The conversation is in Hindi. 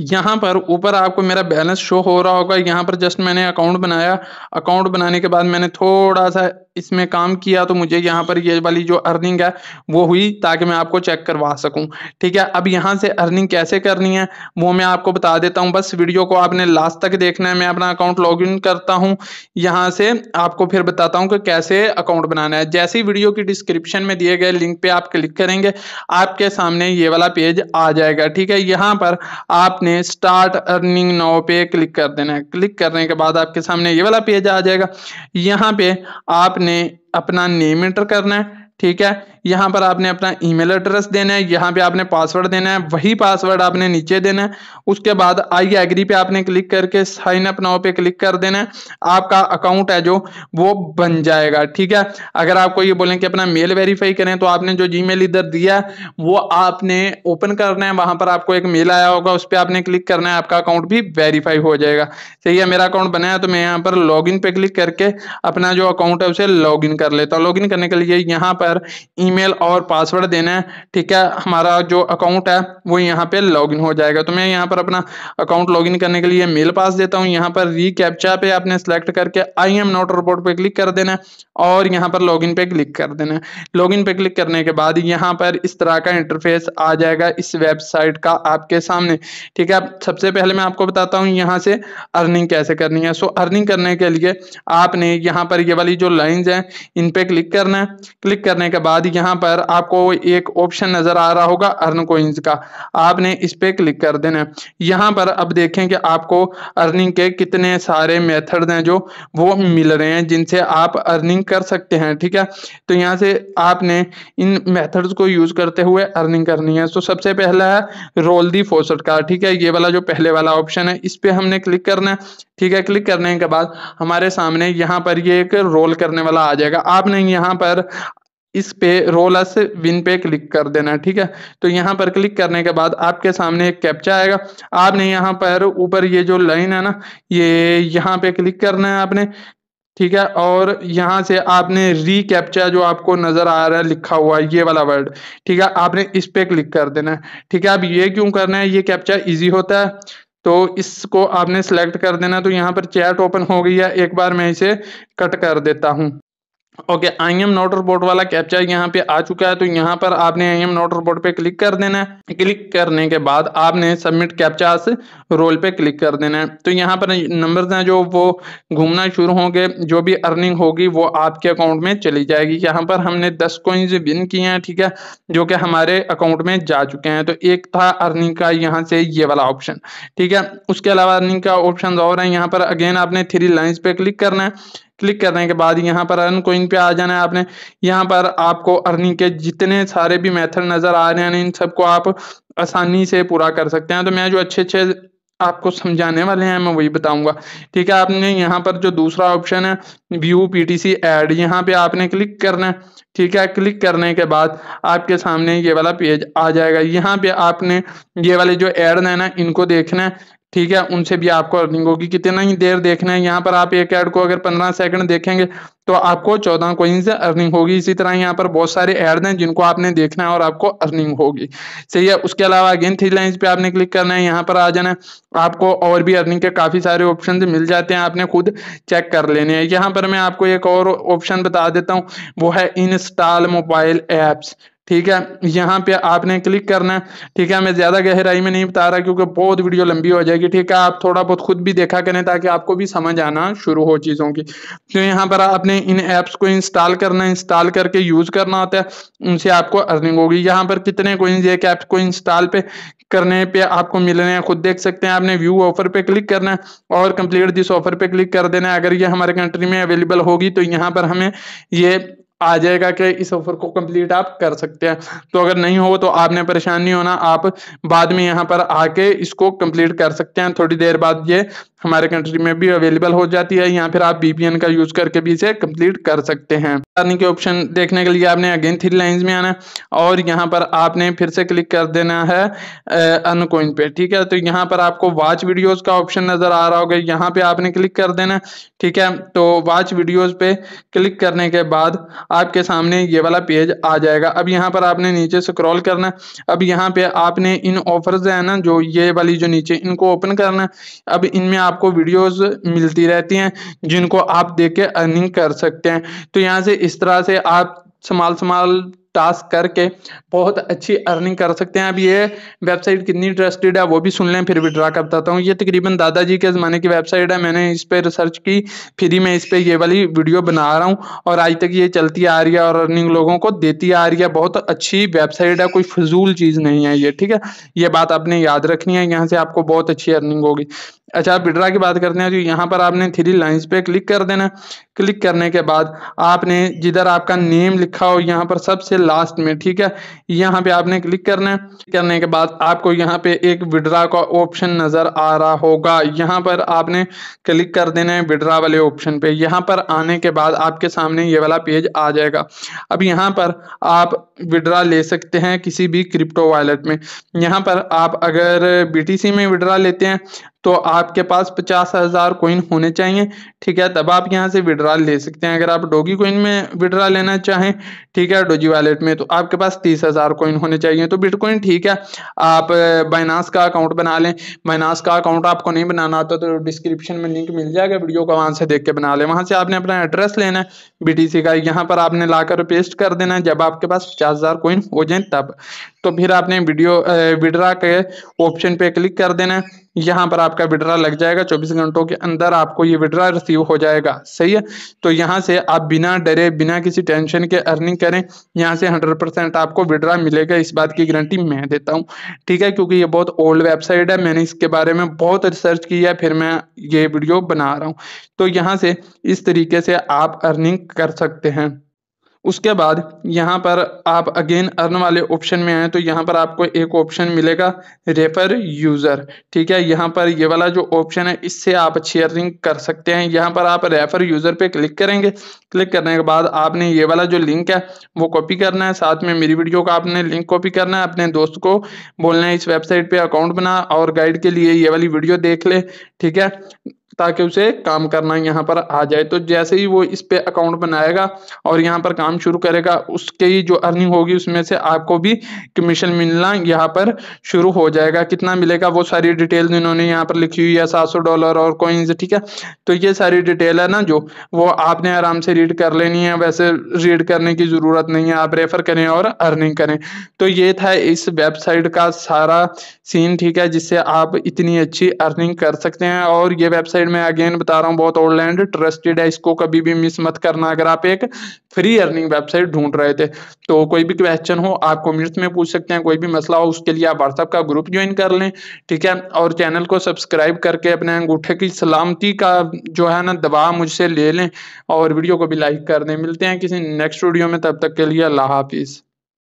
यहाँ पर ऊपर आपको मेरा बैलेंस शो हो रहा होगा यहाँ पर जस्ट मैंने अकाउंट बनाया अकाउंट बनाने के बाद मैंने थोड़ा सा इसमें काम किया तो मुझे यहाँ पर ये वाली जो अर्निंग है वो हुई ताकि मैं आपको चेक करवा सकूँ ठीक है अब यहाँ से अर्निंग कैसे करनी है वो मैं आपको बता देता हूँ बस वीडियो को आपने लास्ट तक देखना है मैं अपना अकाउंट लॉग करता हूँ यहाँ से आपको फिर बताता हूँ कि कैसे अकाउंट बनाना है जैसे ही वीडियो की डिस्क्रिप्शन में दिए गए लिंक पर आप क्लिक करेंगे आपके सामने ये वाला पेज आ जाएगा ठीक है यहाँ पर आपने आपने स्टार्ट अर्निंग नाउ पे क्लिक कर देना है क्लिक करने के बाद आपके सामने ये वाला पेज आ जाएगा यहाँ पे आपने अपना नेम एंटर करना है ठीक है यहाँ पर आपने अपना ईमेल एड्रेस देना है यहाँ पे आपने पासवर्ड देना है वही पासवर्ड आपने नीचे देना है उसके बाद आई एग्री पे आपने क्लिक करके साइन अप नाउ पे क्लिक कर देना है आपका अकाउंट है जो वो बन जाएगा ठीक है अगर आपको ये बोलें कि अपना मेल वेरीफाई करें तो आपने जो जी इधर दिया है वो आपने ओपन करना है वहाँ पर आपको एक मेल आया होगा उस पर आपने क्लिक करना है आपका अकाउंट भी वेरीफाई हो जाएगा सही है मेरा अकाउंट बनाया तो मैं यहाँ पर लॉग पे क्लिक करके अपना जो अकाउंट है उसे लॉग कर लेता हूँ लॉग करने के लिए यहाँ पर ई ईमेल और पासवर्ड देना है ठीक है हमारा जो अकाउंट है वो यहाँ पे लॉगिन हो जाएगा तो मैं यहाँ पर अपना अकाउंट लॉगिन करने के लिए मेल पास देता हूँ यहाँ पर री कैप्चा पे आपने सेलेक्ट करके आई एम नॉट रिपोर्ट पे क्लिक कर देना है और यहाँ पर लॉगिन पे क्लिक कर देना है लॉगिन पे क्लिक करने के बाद यहाँ पर इस तरह का इंटरफेस आ जाएगा इस वेबसाइट का आपके सामने ठीक है सबसे पहले मैं आपको बताता हूँ यहाँ से अर्निंग कैसे करनी है सो अर्निंग करने के लिए आपने यहाँ पर ये वाली जो लाइन्स हैं इन पे क्लिक करना है क्लिक करने के बाद यहाँ पर आपको एक ऑप्शन नजर आ रहा होगा अर्न कोइंस का आपने इस पे क्लिक कर देना यहाँ पर अब देखें कि आपको अर्निंग के कितने सारे मेथड हैं जो वो मिल रहे हैं जिनसे आप अर्निंग कर सकते हैं ठीक है तो यहाँ से आपने इन मेथड्स को यूज करते हुए अर्निंग करनी है तो सबसे पहला है रोल दी फोसट का ठीक है ये वाला जो पहले वाला ऑप्शन है इस पर हमने क्लिक करना है ठीक है क्लिक करने के बाद हमारे सामने यहाँ पर ये एक रोल करने वाला आ जाएगा आपने यहाँ पर इस पे रोलस विन पे क्लिक कर देना ठीक है तो यहाँ पर क्लिक करने के बाद आपके सामने एक कैप्चा आएगा आपने यहाँ पर ऊपर ये जो लाइन है ना ये यहाँ पे क्लिक करना है आपने ठीक है और यहाँ से आपने री कैप्चा जो आपको नजर आ रहा है लिखा हुआ ये वाला वर्ड ठीक है आपने इस पे क्लिक कर देना है ठीक है अब ये क्यों करना है ये कैप्चा इजी होता है तो इसको आपने सेलेक्ट कर देना तो यहाँ पर चैट ओपन हो गई है एक बार मैं इसे कट कर देता हूँ ओके आई एम नोटर बोर्ड वाला कैप्चा यहाँ पे आ चुका है तो यहाँ पर आपने आई एम नोटर बोर्ड पे क्लिक कर देना है क्लिक करने के बाद आपने सबमिट कैप्चा रोल पे क्लिक कर देना है तो यहाँ पर नंबर्स हैं जो वो घूमना शुरू होंगे जो भी अर्निंग होगी वो आपके अकाउंट में चली जाएगी यहाँ पर हमने दस कोइंस विन किए हैं ठीक है जो कि हमारे अकाउंट में जा चुके हैं तो एक था अर्निंग का यहाँ से ये वाला ऑप्शन ठीक है उसके अलावा अर्निंग का ऑप्शन और है यहाँ पर अगेन आपने थ्री लाइन्स पे क्लिक करना है क्लिक करने के बाद यहाँ पर अर्न कोइन पे आ जाना है आपने यहाँ पर आपको अर्निंग के जितने सारे भी मेथड नज़र आ रहे हैं इन सबको आप आसानी से पूरा कर सकते हैं तो मैं जो अच्छे अच्छे आपको समझाने वाले हैं मैं वही बताऊंगा ठीक है आपने यहाँ पर जो दूसरा ऑप्शन है व्यू पीटीसी ऐड यहाँ पे आपने क्लिक करना है ठीक है क्लिक करने के बाद आपके सामने ये वाला पेज आ जाएगा यहाँ पे आपने ये वाले जो ऐड है ना इनको देखना है ठीक है उनसे भी आपको अर्निंग होगी कितना ही देर देखना है यहाँ पर आप एक ऐड को अगर पंद्रह सेकंड देखेंगे तो आपको चौदह कोइन से अर्निंग होगी इसी तरह यहाँ पर बहुत सारे ऐड हैं जिनको आपने देखना है और आपको अर्निंग होगी सही है उसके अलावा अगेन थ्री लाइन पे आपने क्लिक करना है यहाँ पर आ जाना है आपको और भी अर्निंग के काफी सारे ऑप्शन मिल जाते हैं आपने खुद चेक कर लेने हैं यहाँ पर मैं आपको एक और ऑप्शन बता देता हूँ वो है इंस्टॉल मोबाइल एप्स ठीक है यहाँ पे आपने क्लिक करना है ठीक है मैं ज़्यादा गहराई में नहीं बता रहा क्योंकि बहुत वीडियो लंबी हो जाएगी ठीक है आप थोड़ा बहुत खुद भी देखा करें ताकि आपको भी समझ आना शुरू हो चीज़ों की तो यहाँ पर आपने इन ऐप्स को इंस्टॉल करना है इंस्टॉल करके यूज़ करना होता है उनसे आपको अर्निंग होगी यहाँ पर कितने कोइंस एक ऐप्स को इंस्टॉल पे करने पे आपको मिल रहे हैं खुद देख सकते हैं आपने व्यू ऑफर पे क्लिक करना है और कंप्लीट दिस ऑफर पे क्लिक कर देना है अगर ये हमारे कंट्री में अवेलेबल होगी तो यहाँ पर हमें ये आ जाएगा कि इस ऑफर को कंप्लीट आप कर सकते हैं तो अगर नहीं हो तो आपने परेशान नहीं होना आप बाद में यहां पर आके इसको कंप्लीट कर सकते हैं थोड़ी देर बाद ये हमारे कंट्री में भी अवेलेबल हो जाती है यहाँ फिर आप बीपीएन का यूज करके भी इसे कंप्लीट कर सकते हैं के ऑप्शन देखने के लिए आपने अगेन थ्री लाइन्स में आना और यहाँ पर आपने फिर से क्लिक कर देना है अनकोइन पे ठीक है तो यहाँ पर आपको वाच वीडियोस का ऑप्शन नजर आ रहा होगा यहाँ पे आपने क्लिक कर देना ठीक है तो वाच वीडियोज पे क्लिक करने के बाद आपके सामने ये वाला पेज आ जाएगा अब यहाँ पर आपने नीचे स्क्रॉल करना अब यहाँ पे आपने इन ऑफर्स है ना जो ये वाली जो नीचे इनको ओपन करना अब इनमें आपको वीडियोस मिलती रहती हैं जिनको आप देख के अर्निंग कर सकते हैं तो यहाँ से इस तरह से आप संभाल संभाल टास्क करके बहुत अच्छी अर्निंग कर सकते हैं अब ये वेबसाइट कितनी ट्रस्टेड है वो भी सुन लें फिर विड्रा कर बताता हूँ ये तकरीबन दादाजी के ज़माने की वेबसाइट है मैंने इस पर रिसर्च की फ्री में इस पर ये वाली वीडियो बना रहा हूँ और आज तक ये चलती आ रही है और अर्निंग लोगों को देती आ रही है बहुत अच्छी वेबसाइट है कोई फजूल चीज़ नहीं है ये ठीक है ये बात आपने याद रखनी है यहाँ से आपको बहुत अच्छी अर्निंग होगी अच्छा आप विड्रा की बात करते हैं जो तो यहाँ पर आपने थ्री लाइन्स पे क्लिक कर देना क्लिक करने के बाद आपने जिधर आपका नेम लिखा हो यहाँ पर सबसे लास्ट में ठीक है यहाँ पे आपने क्लिक करना है करने के बाद आपको यहाँ पे एक विड्रा का ऑप्शन नजर आ रहा होगा यहाँ पर आपने क्लिक कर देना है विड्रा वाले ऑप्शन पे यहाँ पर आने के बाद आपके सामने ये वाला पेज आ जाएगा अब यहाँ पर आप विड्रा ले सकते हैं किसी भी क्रिप्टो वॉलेट में यहाँ पर आप अगर बीटीसी में विड्रा लेते हैं तो आपके पास पचास हज़ार कोइन होने चाहिए ठीक है तब आप यहाँ से विड्रा ले सकते हैं अगर आप डोगी कोइन में विड्रा लेना चाहें ठीक है डोजी वॉलेट में तो आपके पास तीस हज़ार कोइन होने चाहिए तो बिटकॉइन ठीक है आप बाइनास का अकाउंट बना लें बाइनास का अकाउंट आपको नहीं बनाना आता तो डिस्क्रिप्शन में लिंक मिल जाएगा वीडियो को वहां से देख के बना लें वहां से आपने अपना एड्रेस लेना है बी का यहाँ पर आपने लाकर पेस्ट कर देना है जब आपके पास पचास हज़ार कोइन हो जाए तब तो फिर आपने वीडियो विड्रा के ऑप्शन पे क्लिक कर देना है यहाँ पर आपका विड्रा लग जाएगा 24 घंटों के अंदर आपको ये विड्रा रिसीव हो जाएगा सही है तो यहाँ से आप बिना डरे बिना किसी टेंशन के अर्निंग करें यहाँ से 100 परसेंट आपको विड्रा मिलेगा इस बात की गारंटी मैं देता हूँ ठीक है क्योंकि ये बहुत ओल्ड वेबसाइट है मैंने इसके बारे में बहुत रिसर्च की है फिर मैं ये वीडियो बना रहा हूँ तो यहाँ से इस तरीके से आप अर्निंग कर सकते हैं उसके बाद यहाँ पर आप अगेन अर्न वाले ऑप्शन में आए तो यहाँ पर आपको एक ऑप्शन मिलेगा रेफर यूज़र ठीक है यहाँ पर ये वाला जो ऑप्शन है इससे आप शेयरिंग कर सकते हैं यहाँ पर आप रेफर यूज़र पे क्लिक करेंगे क्लिक करने के बाद आपने ये वाला जो लिंक है वो कॉपी करना है साथ में मेरी वीडियो का आपने लिंक कॉपी करना है अपने दोस्त को बोलना है इस वेबसाइट पर अकाउंट बना और गाइड के लिए ये वाली वीडियो देख ले ठीक है ताकि उसे काम करना यहाँ पर आ जाए तो जैसे ही वो इस पे अकाउंट बनाएगा और यहाँ पर काम शुरू करेगा उसके ही जो अर्निंग होगी उसमें से आपको भी कमीशन मिलना यहाँ पर शुरू हो जाएगा कितना मिलेगा वो सारी डिटेल इन्होंने यहाँ पर लिखी हुई है सात सौ डॉलर और कोइंस ठीक है तो ये सारी डिटेल है ना जो वो आपने आराम से रीड कर लेनी है वैसे रीड करने की ज़रूरत नहीं है आप रेफर करें और अर्निंग करें तो ये था इस वेबसाइट का सारा सीन ठीक है जिससे आप इतनी अच्छी अर्निंग कर सकते हैं और ये वेबसाइट लैंड में अगेन बता रहा हूँ बहुत ओल्ड लैंड ट्रस्टेड है इसको कभी भी मिस मत करना अगर आप एक फ्री अर्निंग वेबसाइट ढूंढ रहे थे तो कोई भी क्वेश्चन हो आप कमेंट्स में पूछ सकते हैं कोई भी मसला हो उसके लिए आप व्हाट्सअप का ग्रुप ज्वाइन कर लें ठीक है और चैनल को सब्सक्राइब करके अपने अंगूठे की सलामती का जो है ना दबाव मुझसे ले लें और वीडियो को भी लाइक कर दें मिलते हैं किसी नेक्स्ट वीडियो में तब तक के लिए अल्लाह हाफिज़